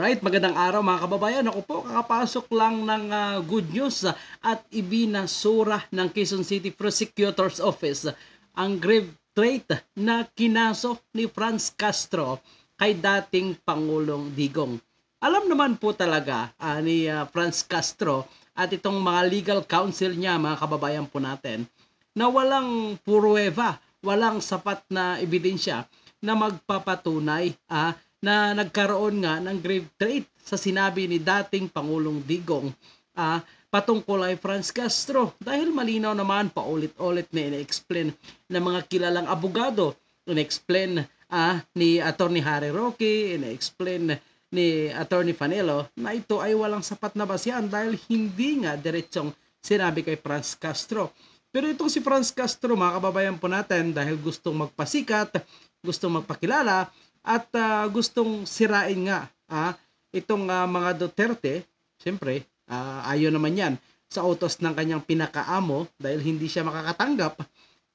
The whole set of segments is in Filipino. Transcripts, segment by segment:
Alright, magandang araw mga kababayan. Ako po, kakapasok lang ng uh, good news ah, at ibinasura ng Quezon City Prosecutor's Office ang grave threat na kinaso ni Franz Castro kay dating Pangulong Digong. Alam naman po talaga uh, ni uh, Franz Castro at itong mga legal counsel niya mga kababayan po natin na walang puruweba, walang sapat na ebidensya na magpapatunay uh, na nagkaroon nga ng grave threat sa sinabi ni dating Pangulong Digong uh, patungkol ay Franz Castro dahil malinaw naman paulit-ulit na in-explain ng mga kilalang abogado inexplain uh, ni Attorney Harry Roque inexplain ni Attorney Fanello na ito ay walang sapat na basihan dahil hindi nga diretsong sinabi kay Franz Castro pero itong si Franz Castro, mga kababayan po natin, dahil gustong magpasikat, gustong magpakilala, at uh, gustong sirain nga ah, itong uh, mga Duterte, siyempre, uh, ayaw naman yan sa utos ng kanyang pinakaamo dahil hindi siya makakatanggap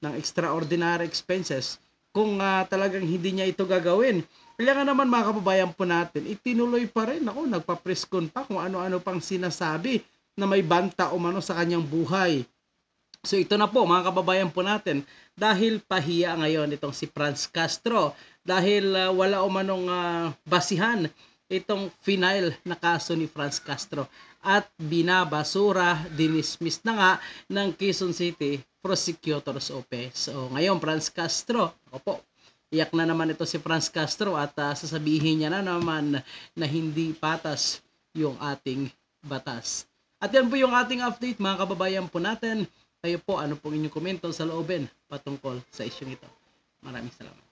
ng extraordinary expenses kung uh, talagang hindi niya ito gagawin. Kaya nga naman mga kababayan po natin, itinuloy pa rin ako, nagpapreskon pa kung ano-ano pang sinasabi na may banta umano sa kanyang buhay So ito na po mga kababayan po natin dahil pahiya ngayon itong si Franz Castro dahil uh, wala umanong uh, basihan itong final na kaso ni Franz Castro at binabasura, dinismiss na nga ng Quezon City Prosecutor's Office. So ngayon Franz Castro, opo, iyak na naman ito si Franz Castro at uh, sasabihin niya na naman na hindi patas yung ating batas. At yan po yung ating update mga kababayan po natin. Kayo po, ano pong inyong komento sa looben patungkol sa isyong ito? Maraming salamat.